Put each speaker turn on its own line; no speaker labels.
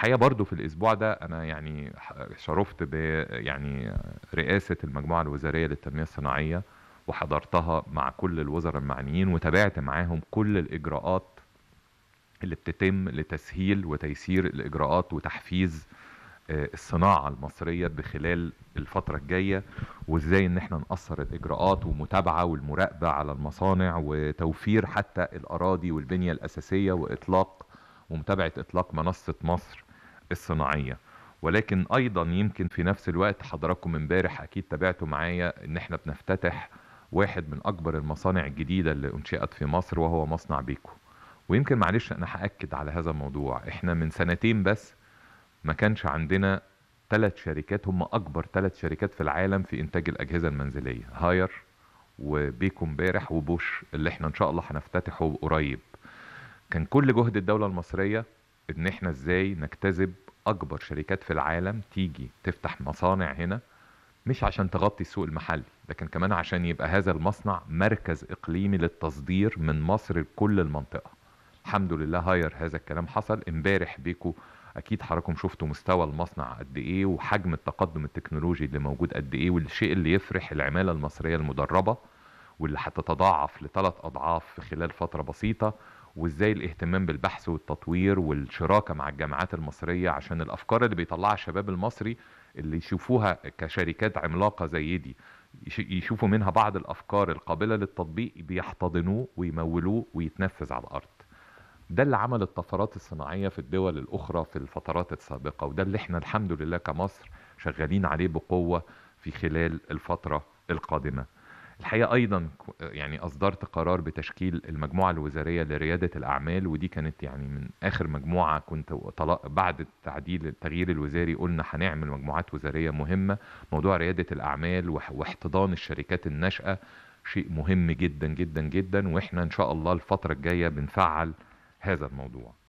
الحقيقه برضو في الاسبوع ده انا يعني شرفت ب يعني رئاسه المجموعه الوزاريه للتنميه الصناعيه وحضرتها مع كل الوزراء المعنيين وتابعت معاهم كل الاجراءات اللي بتتم لتسهيل وتيسير الاجراءات وتحفيز آه، الصناعه المصريه بخلال الفتره الجايه وازاي ان احنا نقصر الاجراءات ومتابعه والمراقبه على المصانع وتوفير حتى الاراضي والبنيه الاساسيه واطلاق ومتابعه اطلاق منصه مصر الصناعيه ولكن ايضا يمكن في نفس الوقت حضراتكم امبارح اكيد تابعتوا معايا ان احنا بنفتتح واحد من اكبر المصانع الجديده اللي انشئت في مصر وهو مصنع بيكو ويمكن معلش انا هاكد على هذا الموضوع احنا من سنتين بس ما كانش عندنا ثلاث شركات هم اكبر ثلاث شركات في العالم في انتاج الاجهزه المنزليه هاير وبيكو امبارح وبوش اللي احنا ان شاء الله هنفتتحه قريب كان كل جهد الدوله المصريه ان احنا ازاي نجتذب اكبر شركات في العالم تيجي تفتح مصانع هنا مش عشان تغطي السوق المحلي لكن كمان عشان يبقى هذا المصنع مركز اقليمي للتصدير من مصر لكل المنطقه الحمد لله هاير هذا الكلام حصل امبارح بيكو اكيد حضراتكم شفتوا مستوى المصنع قد ايه وحجم التقدم التكنولوجي اللي موجود قد ايه والشيء اللي يفرح العماله المصريه المدربه واللي هتتضاعف لثلاث أضعاف في خلال فترة بسيطة وازاي الاهتمام بالبحث والتطوير والشراكة مع الجامعات المصرية عشان الأفكار اللي بيطلعها الشباب المصري اللي يشوفوها كشركات عملاقة زي دي يشوفوا منها بعض الأفكار القابلة للتطبيق بيحتضنوه ويمولوه ويتنفذ على الأرض ده اللي عمل الطفرات الصناعية في الدول الأخرى في الفترات السابقة وده اللي احنا الحمد لله كمصر شغالين عليه بقوة في خلال الفترة القادمة الحقيقه ايضا يعني اصدرت قرار بتشكيل المجموعه الوزاريه لرياده الاعمال ودي كانت يعني من اخر مجموعه كنت بعد التعديل التغيير الوزاري قلنا هنعمل مجموعات وزاريه مهمه موضوع رياده الاعمال واحتضان الشركات الناشئه شيء مهم جدا جدا جدا واحنا ان شاء الله الفتره الجايه بنفعل هذا الموضوع